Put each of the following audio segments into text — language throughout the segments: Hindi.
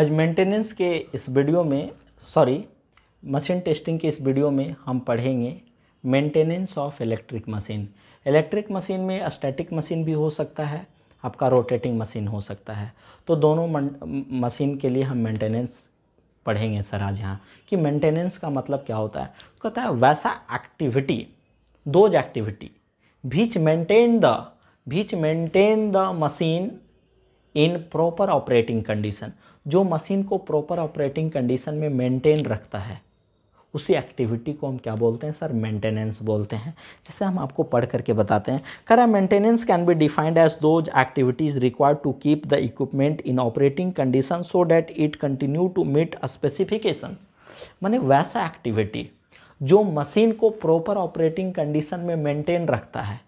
आज मेंटेनेंस के इस वीडियो में सॉरी मशीन टेस्टिंग के इस वीडियो में हम पढ़ेंगे maintenance of electric machine electric machine में स्टैटिक मशीन भी हो सकता है आपका रोटेटिंग मशीन हो सकता है तो दोनों मशीन के लिए हम मेंटेनेंस पढ़ेंगे सर आज यहाँ कि मेंटेनेंस का मतलब क्या होता है कहता है वैसा activity those activity which maintain the which maintain the machine in proper operating condition जो मशीन को प्रॉपर ऑपरेटिंग कंडीशन में मेंटेन रखता है उसी एक्टिविटी को हम क्या बोलते हैं सर मेंटेनेंस बोलते हैं जिसे हम आपको पढ़ करके बताते हैं करा maintenance can be defined as those activities required to keep the equipment in operating condition so that it continue to meet a specification माने वैसा एक्टिविटी जो मशीन को प्रॉपर ऑपरेटिंग कंडीशन में मेंटेन रखता है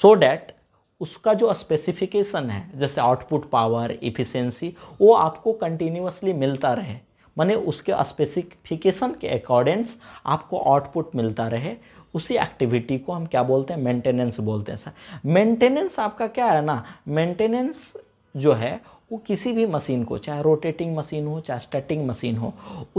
सो so डैट उसका जो स्पेसिफिकेशन है जैसे आउटपुट पावर इफिशेंसी वो आपको कंटिन्यूसली मिलता रहे माने उसके स्पेसिफिकेशन के अकॉर्डेंस आपको आउटपुट मिलता रहे उसी एक्टिविटी को हम क्या बोलते हैं मेंटेनेंस बोलते हैं सर मेंटेनेंस आपका क्या है ना मेंटेनेंस जो है वो किसी भी मशीन को चाहे रोटेटिंग मशीन हो चाहे स्टटिंग मशीन हो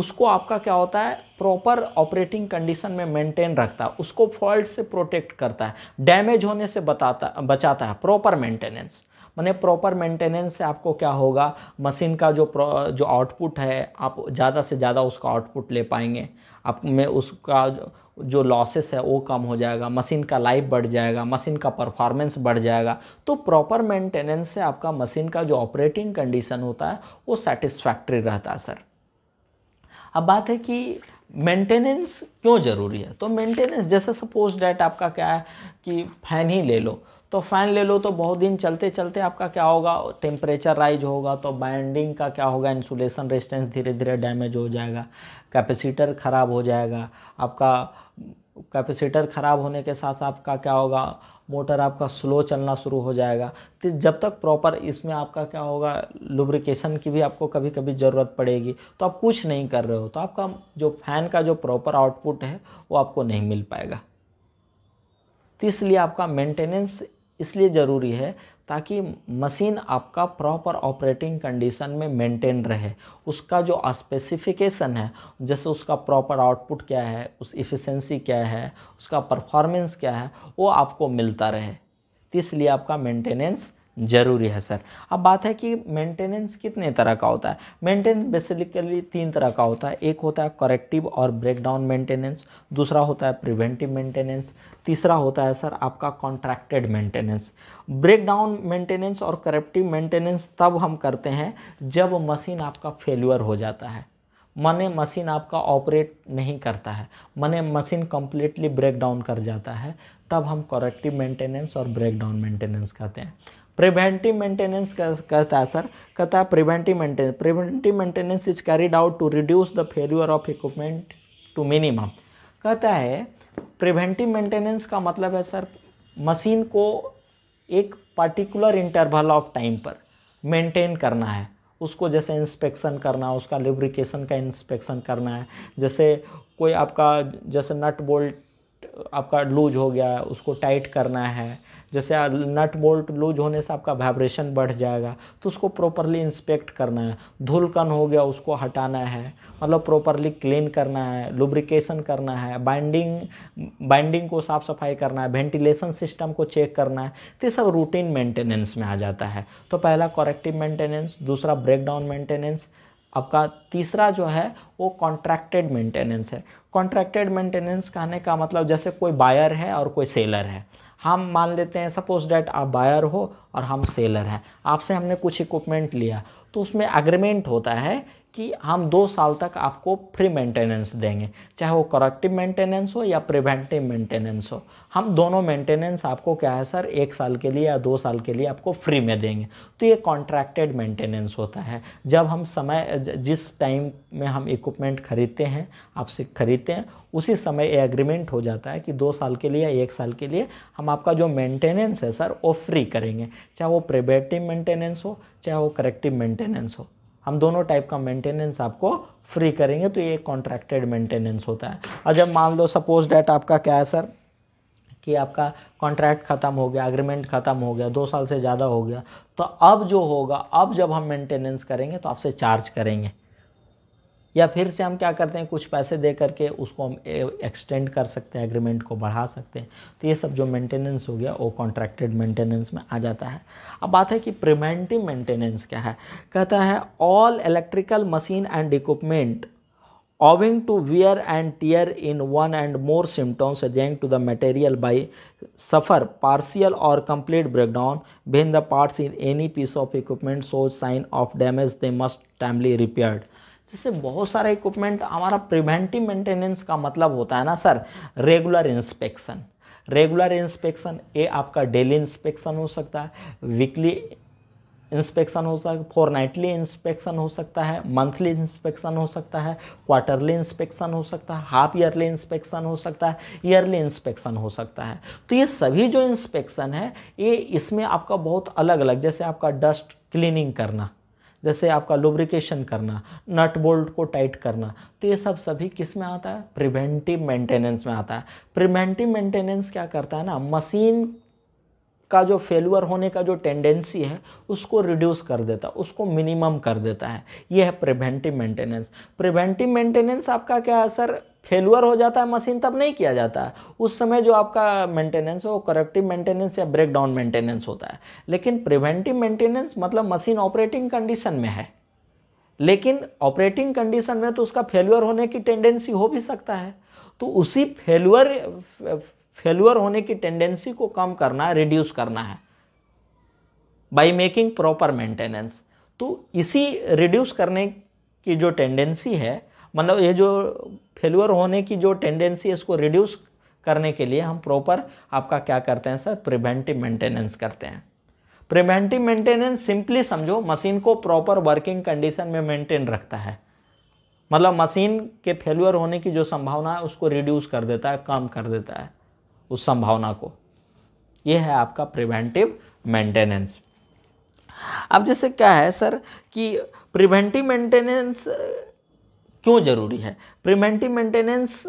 उसको आपका क्या होता है प्रॉपर ऑपरेटिंग कंडीशन में मेंटेन रखता है उसको फॉल्ट से प्रोटेक्ट करता है डैमेज होने से बताता बचाता है प्रॉपर मेंटेनेंस मैंने प्रॉपर मेंटेनेंस से आपको क्या होगा मशीन का जो जो आउटपुट है आप ज़्यादा से ज़्यादा उसका आउटपुट ले पाएंगे आप में उसका जो लॉसेस है वो कम हो जाएगा मशीन का लाइफ बढ़ जाएगा मशीन का परफॉर्मेंस बढ़ जाएगा तो प्रॉपर मेंटेनेंस से आपका मशीन का जो ऑपरेटिंग कंडीशन होता है वो सेटिस्फैक्ट्री रहता है सर अब बात है कि मेंटेनेंस क्यों ज़रूरी है तो मेंटेनेंस जैसे सपोज डैट आपका क्या है कि फ़ैन ही ले लो तो फ़ैन ले लो तो बहुत दिन चलते चलते आपका क्या होगा टेम्परेचर राइज होगा तो बाइंडिंग का क्या होगा इंसुलेशन रेजिस्टेंस धीरे धीरे डैमेज हो जाएगा कैपेसिटर ख़राब हो जाएगा आपका कैपेसिटर ख़राब होने के साथ आपका क्या होगा मोटर आपका स्लो चलना शुरू हो जाएगा तो जब तक प्रॉपर इसमें आपका क्या होगा लुब्रिकेशन की भी आपको कभी कभी ज़रूरत पड़ेगी तो आप कुछ नहीं कर रहे हो तो आपका जो फैन का जो प्रॉपर आउटपुट है वो आपको नहीं मिल पाएगा तो इसलिए आपका मेंटेनेंस इसलिए ज़रूरी है ताकि मशीन आपका प्रॉपर ऑपरेटिंग कंडीशन में मेंटेन रहे उसका जो स्पेसिफिकेशन है जैसे उसका प्रॉपर आउटपुट क्या है उस इफ़िशेंसी क्या है उसका परफॉर्मेंस क्या है वो आपको मिलता रहे इसलिए आपका मेंटेनेंस ज़रूरी है सर अब बात है कि मेंटेनेंस कितने तरह का होता है मेंटेनेंस बेसिकली तीन तरह का होता है एक होता है करेक्टिव और ब्रेकडाउन मेंटेनेंस दूसरा होता है प्रिवेंटिव मेंटेनेंस तीसरा होता है सर आपका कॉन्ट्रैक्टेड मेंटेनेंस ब्रेकडाउन मेंटेनेंस और करेक्टिव मेंटेनेंस तब हम करते हैं जब मशीन आपका फेल्यूर हो जाता है मने मशीन आपका ऑपरेट नहीं करता है मने मशीन कम्प्लीटली ब्रेक डाउन कर जाता है तब हम करेक्टिव मेंटेनेंस और ब्रेकडाउन मेंटेनेंस कहते हैं प्रिवेंटिव मेंटेनेंस कहता है सर कहता है preventive maintenance preventive maintenance is carried out to reduce the failure of equipment to minimum कहता है प्रिवेंटिव मेंटेनेंस का मतलब है सर मशीन को एक पार्टिकुलर इंटरवल ऑफ टाइम पर मेंटेन करना है उसको जैसे इंस्पेक्शन करना उसका लिब्रिकेशन का इंस्पेक्शन करना है जैसे कोई आपका जैसे नट बोल्ट आपका लूज हो गया उसको टाइट करना है जैसे नट बोल्ट लूज होने से आपका वाइब्रेशन बढ़ जाएगा तो उसको प्रॉपरली इंस्पेक्ट करना है धूल कन हो गया उसको हटाना है मतलब प्रॉपरली क्लीन करना है लुब्रिकेशन करना है बाइंडिंग बाइंडिंग को साफ़ सफाई करना है वेंटिलेशन सिस्टम को चेक करना है तो ये सब रूटीन मेंटेनेंस में आ जाता है तो पहला कॉरेक्टिव मेंटेनेंस दूसरा ब्रेकडाउन मेंटेनेंस आपका तीसरा जो है वो कॉन्ट्रैक्टेड मेंटेनेंस है कॉन्ट्रैक्टेड मेंटेनेंस कहने का मतलब जैसे कोई बायर है और कोई सेलर है हम मान लेते हैं सपोज डैट आप बायर हो और हम सेलर हैं आपसे हमने कुछ इक्विपमेंट लिया तो उसमें अग्रीमेंट होता है कि हम दो साल तक आपको फ्री मेंटेनेंस देंगे चाहे वो करेक्टिव मेंटेनेंस हो या प्रिवेंटिव मेंटेनेंस हो हम दोनों मेंटेनेंस आपको क्या है सर एक साल के लिए या दो साल के लिए आपको फ्री में देंगे तो ये कॉन्ट्रैक्टेड मेंटेनेंस होता है जब हम समय जिस टाइम में हम इक्विपमेंट खरीदते हैं आपसे खरीदते हैं उसी समय ये एग्रीमेंट हो जाता है कि दो साल के लिए या एक साल के लिए हम आपका जो मेंटेनेंस है सर वो फ्री करेंगे चाहे वो प्रिवेटिव मेंटेनेंस हो चाहे वो करेक्टिव मेंटेनेंस हो हम दोनों टाइप का मेंटेनेंस आपको फ्री करेंगे तो ये कॉन्ट्रैक्टेड मेंटेनेंस होता है और जब मान लो सपोज डेट आपका क्या है सर कि आपका कॉन्ट्रैक्ट ख़त्म हो गया एग्रीमेंट ख़त्म हो गया दो साल से ज़्यादा हो गया तो अब जो होगा अब जब हम मेंटेनेंस करेंगे तो आपसे चार्ज करेंगे या फिर से हम क्या करते हैं कुछ पैसे दे करके उसको हम एक्सटेंड कर सकते हैं एग्रीमेंट को बढ़ा सकते हैं तो ये सब जो मेंटेनेंस हो गया वो कॉन्ट्रैक्टेड मेंटेनेंस में आ जाता है अब बात है कि प्रिवेंटिव मेंटेनेंस क्या है कहता है all electrical machine and equipment owing to wear and tear in one and more symptoms ageing to the material by suffer partial or complete breakdown been the parts in any piece of equipment so sign of damage they must timely repaired जैसे बहुत सारा इक्विपमेंट हमारा प्रिवेंटिव मेंटेनेंस का मतलब होता है ना sir regular inspection regular inspection ये आपका डेली इंस्पेक्शन हो सकता है वीकली इंस्पेक्शन हो सकता है फोर नाइटली इंस्पेक्शन हो सकता है मंथली इंस्पेक्शन हो सकता है क्वार्टरली इंस्पेक्शन हो सकता है हाफ ईयरली इंस्पेक्शन हो सकता है ईयरली इंस्पेक्शन हो सकता है तो ये सभी जो इंस्पेक्शन है ये इसमें आपका बहुत अलग अलग जैसे आपका डस्ट क्लीनिंग करना जैसे आपका लुब्रिकेशन करना नट बोल्ट को टाइट करना तो ये सब सभी किस में आता है प्रिवेंटिव मेंटेनेंस में आता है प्रिवेंटिव मेंटेनेंस क्या करता है ना मशीन का जो फेलुअर होने का जो टेंडेंसी है उसको रिड्यूस कर देता है उसको मिनिमम कर देता है ये है प्रिवेंटिव मेंटेनेंस प्रिवेंटिव मेंटेनेंस आपका क्या है सर फेलुअर हो जाता है मशीन तब नहीं किया जाता है उस समय जो आपका मेंटेनेंस है वो करेक्टिव मेंटेनेंस या ब्रेक डाउन मेंटेनेंस होता है लेकिन प्रिवेंटिव मेंटेनेंस मतलब मशीन ऑपरेटिंग कंडीशन में है लेकिन ऑपरेटिंग कंडीशन में तो उसका फेलुअर होने की टेंडेंसी हो भी सकता है तो उसी फेलुअर फेलुअर होने की टेंडेंसी को कम करना है रिड्यूस करना है बाई मेकिंग प्रॉपर मेंटेनेंस तो इसी रिड्यूस करने की जो टेंडेंसी है मतलब ये जो फेलुअर होने की जो टेंडेंसी है इसको रिड्यूस करने के लिए हम प्रॉपर आपका क्या करते हैं सर प्रिवेंटिव मेंटेनेंस करते हैं प्रिवेंटिव मेंटेनेंस सिंपली समझो मशीन को प्रॉपर वर्किंग कंडीशन में मेंटेन रखता है मतलब मशीन के फेलुअर होने की जो संभावना है उसको रिड्यूस कर देता है कम कर देता है उस संभावना को ये है आपका प्रिवेंटिव मेंटेनेंस अब जैसे क्या है सर कि प्रिवेंटिव मेंटेनेंस क्यों ज़रूरी है प्रिवेंटिव मेंटेनेंस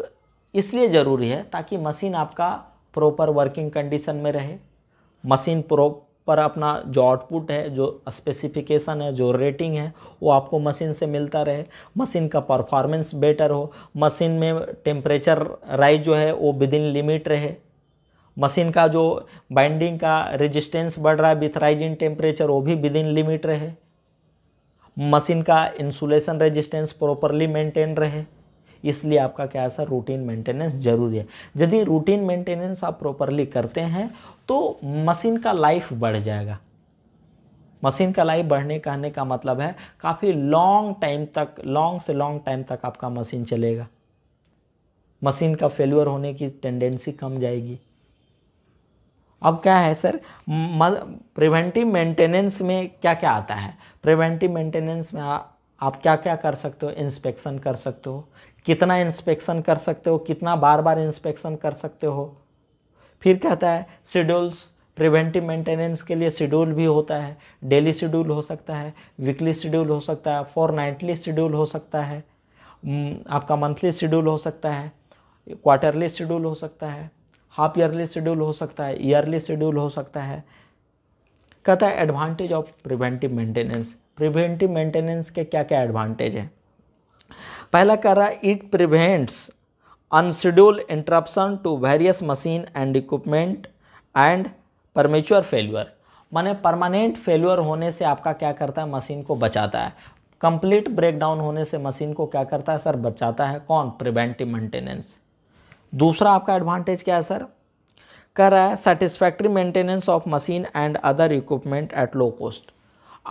इसलिए ज़रूरी है ताकि मशीन आपका प्रॉपर वर्किंग कंडीशन में रहे मशीन प्रॉपर अपना जो आउटपुट है जो स्पेसिफिकेशन है जो रेटिंग है वो आपको मशीन से मिलता रहे मशीन का परफॉर्मेंस बेटर हो मशीन में टेम्परेचर राइज जो है वो विद इन लिमिट रहे मशीन का जो बाइंडिंग का रेजिस्टेंस बढ़ रहा है विथ राइज इन टेम्परेचर वो भी विद इन लिमिट रहे मशीन का इंसुलेशन रेजिस्टेंस प्रॉपरली मेंटेन रहे इसलिए आपका क्या है सर रूटीन मेंटेनेंस जरूरी है यदि रूटीन मेंटेनेंस आप प्रॉपरली करते हैं तो मशीन का लाइफ बढ़ जाएगा मशीन का लाइफ बढ़ने कहने का मतलब है काफ़ी लॉन्ग टाइम तक लॉन्ग से लॉन्ग टाइम तक आपका मशीन चलेगा मशीन का फेल्यूर होने की टेंडेंसी कम जाएगी अब क्या है सर प्रिवेंटिव मेंटेनेंस में क्या क्या आता है प्रिवेंटिव मेंटेनेंस में आ, आप क्या क्या कर सकते हो इंस्पेक्शन कर सकते हो कितना इंस्पेक्शन कर सकते हो कितना बार बार इंस्पेक्शन कर सकते हो फिर कहता है शेड्यूल्स प्रिवेंटिव मेंटेनेंस के लिए शेड्यूल भी होता है डेली शेड्यूल हो सकता है वीकली शेड्यूल हो सकता है फोर नाइटली शेड्यूल हो सकता है हम्म, आपका मंथली शेड्यूल हो सकता है क्वार्टरली शेड्यूल हो सकता है हाफ ईयरली शेड्यूल हो सकता है ईयरली शेड्यूल हो सकता है कहता है advantage of preventive maintenance preventive maintenance के क्या क्या एडवांटेज हैं पहला कह रहा है it prevents unschedule interruption to various machine and equipment and premature failure माने परमानेंट फेल्यूर होने से आपका क्या करता है मशीन को बचाता है कंप्लीट ब्रेकडाउन होने से मशीन को क्या करता है सर बचाता है कौन प्रिवेंटिव मेंटेनेंस दूसरा आपका एडवांटेज क्या है सर कह रहा है satisfactory maintenance of machine and other equipment at low cost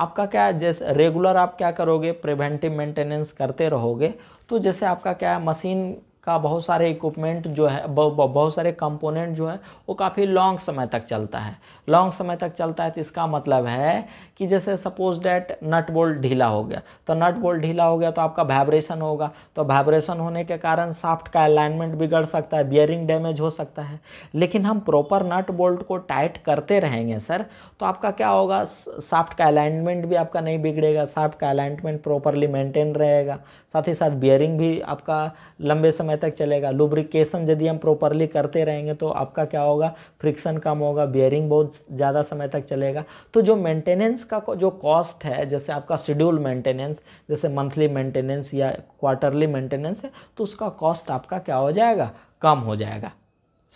आपका क्या है जैसे रेगुलर आप क्या करोगे प्रिवेंटिव मेंटेनेंस करते रहोगे तो जैसे आपका क्या है मशीन का बहुत सारे इक्विपमेंट जो है बहुत सारे कंपोनेंट जो है वो काफ़ी लॉन्ग समय तक चलता है लॉन्ग समय तक चलता है तो इसका मतलब है कि जैसे सपोज डैट नट बोल्ट ढीला हो गया तो नट बोल्ट ढीला हो गया तो आपका वाइब्रेशन होगा तो वाइब्रेशन होने के कारण साफ्ट का अलाइनमेंट बिगड़ सकता है बियरिंग डैमेज हो सकता है लेकिन हम प्रॉपर नट बोल्ट को टाइट करते रहेंगे सर तो आपका क्या होगा साफ्ट का अलाइनमेंट भी आपका नहीं बिगड़ेगा साफ्ट का अलाइनमेंट प्रॉपरली मेंटेन रहेगा साथ ही साथ बियरिंग भी आपका लंबे समय समय तक चलेगा लुब्रिकेशन यदि हम प्रॉपरली करते रहेंगे तो आपका क्या होगा फ्रिक्शन कम होगा बियरिंग बहुत ज़्यादा समय तक चलेगा तो जो मेंटेनेंस का जो कॉस्ट है जैसे आपका शेड्यूल मेंटेनेंस जैसे मंथली मेंटेनेंस या क्वार्टरली मेंटेनेंस है तो उसका कॉस्ट आपका क्या हो जाएगा कम हो जाएगा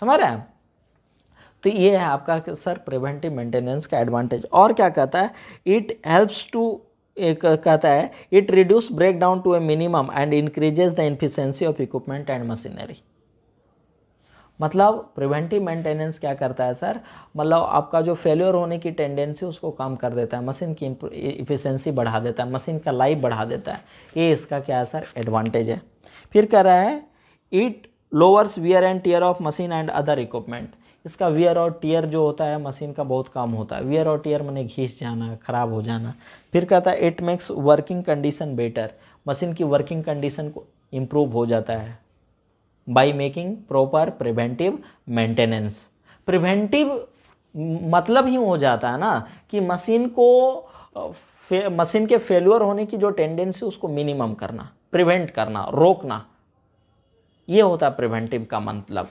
समझ रहे हैं तो ये है आपका सर प्रिवेंटिव मेंटेनेंस का एडवांटेज और क्या कहता है इट हेल्प्स टू एक कहता है it reduce breakdown to a minimum and increases the efficiency of equipment and machinery मतलब प्रिवेंटिव मेंटेनेंस क्या करता है सर मतलब आपका जो फेल्योर होने की टेंडेंसी उसको कम कर देता है मशीन की इफिशेंसी e- बढ़ा देता है मशीन का लाइफ बढ़ा देता है ये इसका क्या है सर एडवांटेज है फिर कह रहा है it lowers wear and tear of machine and other equipment इसका वियर और टीयर जो होता है मशीन का बहुत काम होता है वियर और टीयर मैंने घिस जाना ख़राब हो जाना फिर कहता है it makes working condition better machine की वर्किंग कंडीशन को इम्प्रूव हो जाता है by making proper preventive maintenance preventive मतलब ही हो जाता है ना कि मशीन को मशीन के फेल्योर होने की जो टेंडेंसी उसको मिनिमम करना प्रिवेंट करना रोकना ये होता है प्रिवेंटिव का मतलब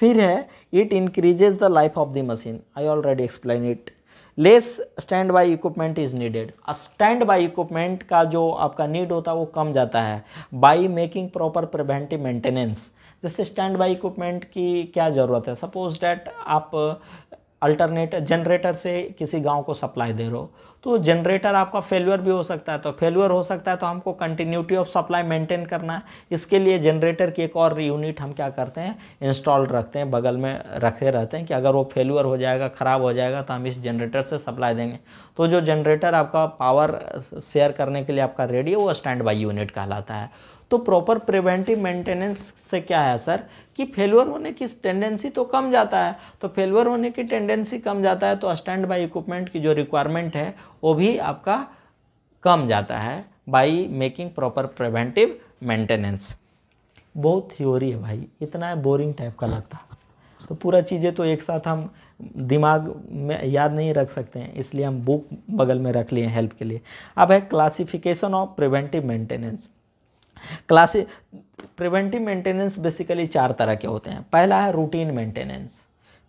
फिर है it increases the life of the machine I already explain it less standby equipment is needed standby equipment का जो आपका नीड होता है वो कम जाता है by making proper preventive maintenance जैसे स्टैंड बाई इक्विपमेंट की क्या ज़रूरत है सपोज डैट आप अल्टरनेटर जनरेटर से किसी गांव को सप्लाई दे रहे हो तो जनरेटर आपका फेलअर भी हो सकता है तो फेलअर हो सकता है तो हमको कंटिन्यूटी ऑफ सप्लाई मेंटेन करना है इसके लिए जनरेटर की एक और यूनिट हम क्या करते हैं इंस्टॉल रखते हैं बगल में रखते रहते हैं कि अगर वो फेल्यूर हो जाएगा ख़राब हो जाएगा तो हम इस जनरेटर से सप्लाई देंगे तो जो जनरेटर आपका पावर शेयर करने के लिए आपका रेडी है वो स्टैंड बाई यूनिट कहलाता है तो प्रॉपर प्रिवेंटिव मेंटेनेंस से क्या है सर कि फेलअर होने की टेंडेंसी तो कम जाता है तो फेलअर होने की टेंडेंसी कम जाता है तो स्टैंड बाई इक्विपमेंट की जो रिक्वायरमेंट है वो भी आपका कम जाता है by making proper preventive maintenance बहुत थ्योरी है भाई इतना है बोरिंग टाइप का लगता तो पूरा चीज़ें तो एक साथ हम दिमाग में याद नहीं रख सकते हैं इसलिए हम बुक बगल में रख लिए हेल्प के लिए अब है क्लासिफिकेशन ऑफ प्रिवेंटिव मेंटेनेंस क्लासे प्रिवेंटिव मेंटेनेंस बेसिकली चार तरह के होते हैं पहला है रूटीन मेंटेनेंस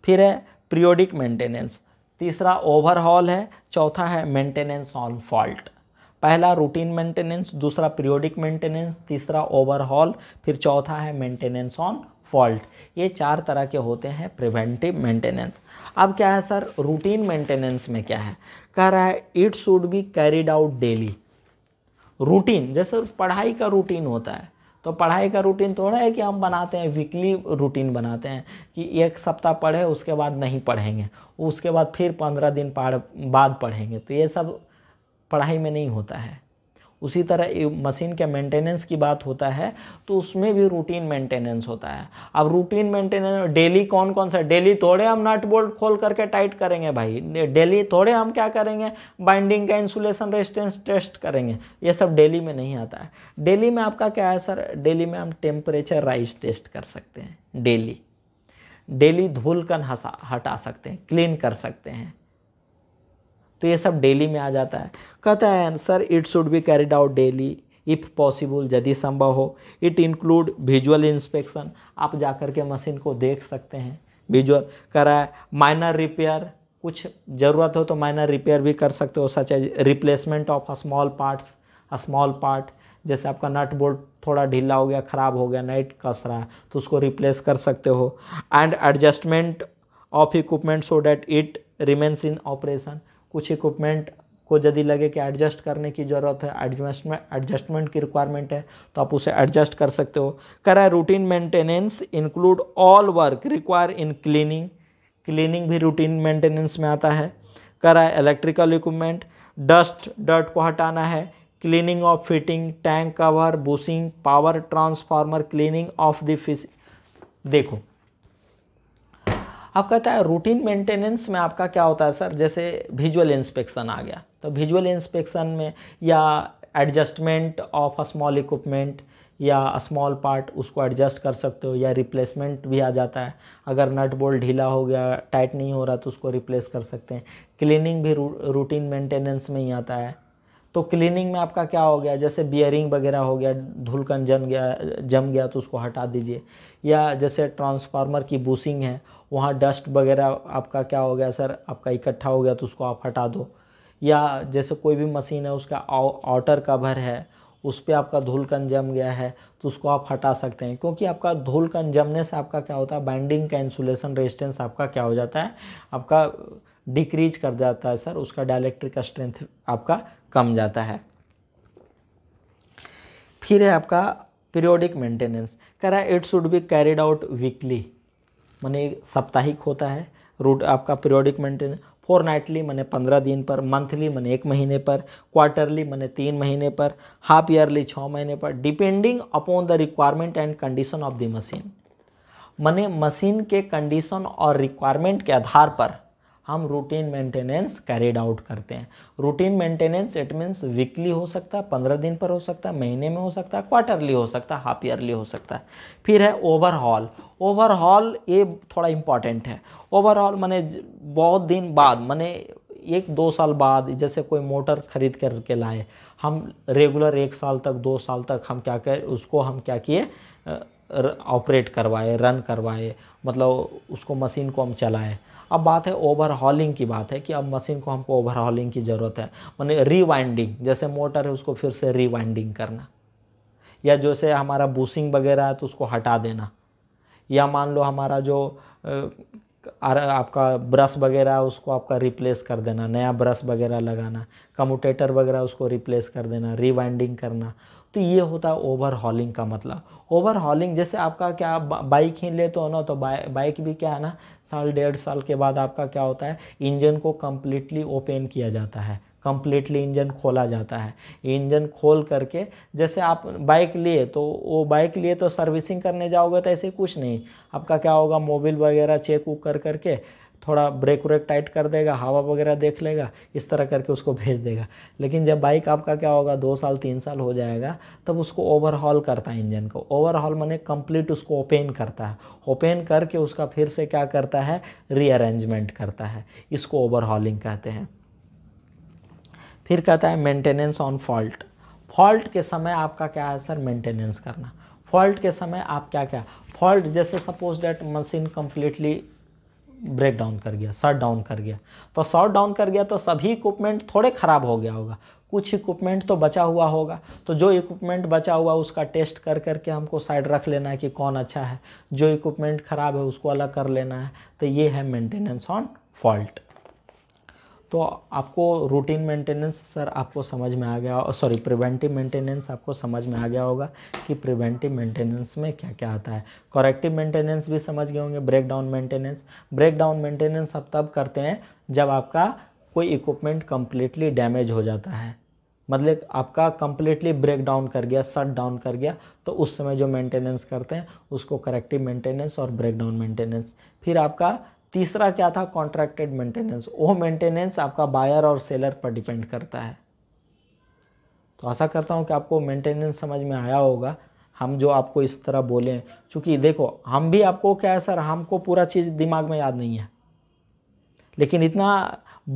फिर है पीरियोडिक मेंटेनेंस तीसरा ओवरहॉल है चौथा है मेंटेनेंस ऑन फॉल्ट पहला रूटीन मेंटेनेंस दूसरा पीरियोडिक मेंटेनेंस तीसरा ओवरहॉल फिर चौथा है मेंटेनेंस ऑन फॉल्ट ये चार तरह के होते हैं प्रिवेंटिव मेंटेनेंस अब क्या है सर रूटीन मेंटेनेंस में क्या है कह रहा है it should be carried out daily routine जैसे पढ़ाई का रूटीन होता है तो पढ़ाई का रूटीन थोड़ा है कि हम बनाते हैं वीकली रूटीन बनाते हैं कि एक सप्ताह पढ़े उसके बाद नहीं पढ़ेंगे उसके बाद फिर पंद्रह दिन पढ़ बाद पढ़ेंगे तो ये सब पढ़ाई में नहीं होता है उसी तरह मशीन के मेंटेनेंस की बात होता है तो उसमें भी रूटीन मेंटेनेंस होता है अब रूटीन मेंटेनेंस डेली कौन कौन सा डेली थोड़े हम नट बोल्ट खोल करके टाइट करेंगे भाई डेली थोड़े हम क्या करेंगे बाइंडिंग का इंसुलेशन रेजिस्टेंस टेस्ट करेंगे ये सब डेली में नहीं आता है डेली में आपका क्या है सर डेली में हम टेम्परेचर राइज टेस्ट कर सकते हैं डेली डेली धूल कन हटा सकते हैं क्लीन कर सकते हैं तो ये सब डेली में आ जाता है कहता है answer it should be carried out daily if possible यदि संभव हो इट इंक्लूड विजुअल इंस्पेक्शन आप जाकर के मशीन को देख सकते हैं विजुअल कराए माइनर रिपेयर कुछ ज़रूरत हो तो माइनर रिपेयर भी कर सकते हो such as replacement of small parts small part जैसे आपका नट बोल्ट थोड़ा ढीला हो गया ख़राब हो गया नाइट कस रहा है तो उसको रिप्लेस कर सकते हो and adjustment of equipment so that it remains in operation कुछ इक्विपमेंट को यदि लगे कि एडजस्ट करने की ज़रूरत है एडजस्टमेंट एडजस्टमेंट की रिक्वायरमेंट है तो आप उसे एडजस्ट कर सकते हो करा routine maintenance include all work require in cleaning cleaning भी रूटीन मेंटेनेंस में आता है करा इलेक्ट्रिकल इक्विपमेंट डस्ट डर्ट को हटाना है cleaning of fitting tank cover bushing power transformer cleaning of the fish देखो अब कहता है रूटीन मेंटेनेंस में आपका क्या होता है सर जैसे विजुअल इंस्पेक्शन आ गया तो विजुअल इंस्पेक्शन में या adjustment of a small equipment या स्मॉल पार्ट उसको एडजस्ट कर सकते हो या रिप्लेसमेंट भी आ जाता है अगर नट बोल्ट ढीला हो गया टाइट नहीं हो रहा तो उसको रिप्लेस कर सकते हैं क्लीनिंग भी रूटीन मेंटेनेंस में ही आता है तो क्लीनिंग में आपका क्या हो गया जैसे बियरिंग वगैरह हो गया धुलकन जम गया जम गया तो उसको हटा दीजिए या जैसे ट्रांसफार्मर की बूसिंग है वहाँ डस्ट वगैरह आपका क्या हो गया सर आपका इकट्ठा हो गया तो उसको आप हटा दो या जैसे कोई भी मशीन है उसका आउटर कवर है उस पर आपका धूल कन जम गया है तो उसको आप हटा सकते हैं क्योंकि आपका धूलकन जमने से आपका क्या होता है बाइंडिंग का इंसुलेशन रेजिस्टेंस आपका क्या हो जाता है आपका डिक्रीज कर जाता है सर उसका डायलैक्ट्रिक स्ट्रेंथ आपका कम जाता है फिर है आपका पीरियोडिक मेंटेनेंस कह रहा है it should be carried out weekly मैंने साप्ताहिक होता है रूट आपका पीरियोडिक मेंटेन फोर नाइटली मैंने पंद्रह दिन पर मंथली मैंने एक महीने पर क्वार्टरली मैंने तीन महीने पर हाफ ईयरली छः महीने पर depending upon the requirement and condition of the machine मैंने मशीन के कंडीशन और रिक्वायरमेंट के आधार पर हम रूटीन मेंटेनेंस कैरिड आउट करते हैं routine maintenance it means weekly हो सकता है पंद्रह दिन पर हो सकता है महीने में हो सकता है क्वार्टरली हो सकता है हाफ ईयरली हो सकता है फिर है ओवरहॉल ओवरहॉल ये थोड़ा इम्पॉर्टेंट है ओवरऑल मैंने बहुत दिन बाद मैंने एक दो साल बाद जैसे कोई मोटर खरीद करके लाए हम रेगुलर एक साल तक दो साल तक हम क्या करें उसको हम क्या किए ऑपरेट करवाए रन करवाए मतलब उसको मशीन को हम चलाएं अब बात है ओवरहॉलिंग की बात है कि अब मशीन को हमको ओवरहॉलिंग की ज़रूरत है मैंने रीवाइंडिंग जैसे मोटर है उसको फिर से रीवाइंडिंग करना या जैसे हमारा बूसिंग वगैरह है तो उसको हटा देना या मान लो हमारा जो आपका ब्रश वगैरह है उसको आपका रिप्लेस कर देना नया ब्रश वगैरह लगाना कम्यूटेटर वगैरह उसको रिप्लेस कर देना रीवाइंडिंग करना तो ये होता है ओवरहॉलिंग का मतलब ओवरहॉलिंग जैसे आपका क्या बाइक ही ले तो ना तो बाइक भी क्या है ना साल डेढ़ साल के बाद आपका क्या होता है इंजन को कम्प्लीटली ओपन किया जाता है कम्प्लीटली इंजन खोला जाता है इंजन खोल करके जैसे आप बाइक लिए तो वो बाइक लिए तो सर्विसिंग करने जाओगे तो ऐसे कुछ नहीं आपका क्या होगा मोबिल वगैरह चेक उक कर करके थोड़ा ब्रेक व्रेक टाइट कर देगा हवा वगैरह देख लेगा इस तरह करके उसको भेज देगा लेकिन जब बाइक आपका क्या होगा दो साल तीन साल हो जाएगा तब उसको ओवरहॉल करता है इंजन को ओवरहॉल मैंने कंप्लीट उसको ओपन करता है ओपन करके उसका फिर से क्या करता है रीअरेंजमेंट करता है इसको ओवरहॉलिंग कहते हैं फिर कहता है मेंटेनेंस ऑन फॉल्ट फॉल्ट के समय आपका क्या है सर मेंटेनेंस करना फॉल्ट के समय आप क्या क्या फॉल्ट जैसे suppose that machine completely break down कर गया शट डाउन कर गया तो शॉर्ट डाउन कर गया तो सभी इक्विपमेंट थोड़े ख़राब हो गया होगा कुछ इक्विपमेंट तो बचा हुआ होगा तो जो इक्विपमेंट बचा हुआ उसका टेस्ट कर करके हमको साइड रख लेना है कि कौन अच्छा है जो इक्विपमेंट ख़राब है उसको अलग कर लेना है तो ये है मेंटेनेंस ऑन फॉल्ट तो आपको रूटीन मेंटेनेंस सर आपको समझ में आ गया सॉरी प्रिवेंटिव मेंटेनेंस आपको समझ में आ गया होगा कि प्रिवेंटिव मेंटेनेंस में क्या क्या आता है करेक्टिव मेंटेनेंस भी समझ गए होंगे breakdown maintenance breakdown maintenance आप तब करते हैं जब आपका कोई इक्विपमेंट कम्प्लीटली डैमेज हो जाता है मतलब आपका कंप्लीटली ब्रेक डाउन कर गया शट डाउन कर गया तो उस समय जो मेंटेनेंस करते हैं उसको करेक्टिव मेंटेनेंस और ब्रेक डाउन मेंटेनेंस फिर आपका तीसरा क्या था कॉन्ट्रैक्टेड मेंटेनेंस वो मेंटेनेंस आपका बायर और सेलर पर डिपेंड करता है तो आशा करता हूँ कि आपको मेंटेनेंस समझ में आया होगा हम जो आपको इस तरह बोले चूँकि देखो हम भी आपको क्या है सर हमको पूरा चीज़ दिमाग में याद नहीं है लेकिन इतना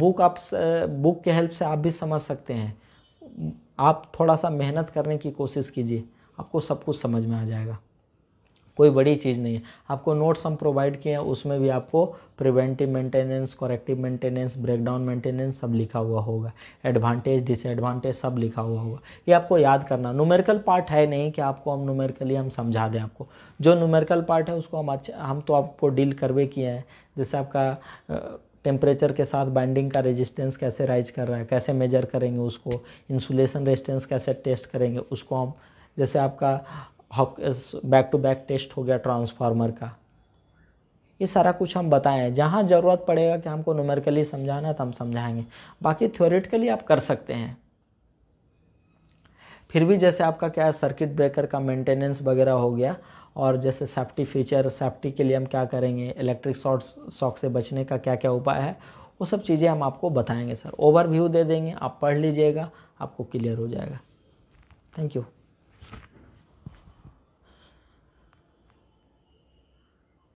बुक आप बुक के हेल्प से आप भी समझ सकते हैं आप थोड़ा सा मेहनत करने की कोशिश कीजिए आपको सब कुछ समझ में आ जाएगा कोई बड़ी चीज़ नहीं है आपको नोट्स हम प्रोवाइड किए हैं उसमें भी आपको preventive maintenance corrective maintenance breakdown maintenance सब लिखा हुआ होगा एडवांटेज डिसएडवांटेज सब लिखा हुआ होगा ये आपको याद करना न्यूमेरिकल पार्ट है नहीं कि आपको हम न्यूमेरिकली हम समझा दें आपको जो न्यूमेरिकल पार्ट है उसको हम अच्छा हम तो आपको डील करवे किए हैं जैसे आपका टेम्परेचर के साथ बाइंडिंग का रेजिस्टेंस कैसे राइज कर रहा है कैसे मेजर करेंगे उसको इंसुलेशन रेजिस्टेंस कैसे टेस्ट करेंगे उसको हम जैसे आपका बैक टू बैक टेस्ट हो गया ट्रांसफार्मर का ये सारा कुछ हम बताएं जहाँ ज़रूरत पड़ेगा कि हमको न्यूमेरिकली समझाना है तो हम समझाएंगे बाकी थ्योरेटिकली आप कर सकते हैं फिर भी जैसे आपका क्या है सर्किट ब्रेकर का मेंटेनेंस वगैरह हो गया और जैसे सेफ्टी फीचर सेफ्टी के लिए हम क्या करेंगे इलेक्ट्रिक शॉर्ट शॉक से बचने का क्या क्या उपाय है वो सब चीज़ें हम आपको बताएंगे सर ओवरव्यू दे देंगे आप पढ़ लीजिएगा आपको क्लियर हो जाएगा थैंक यू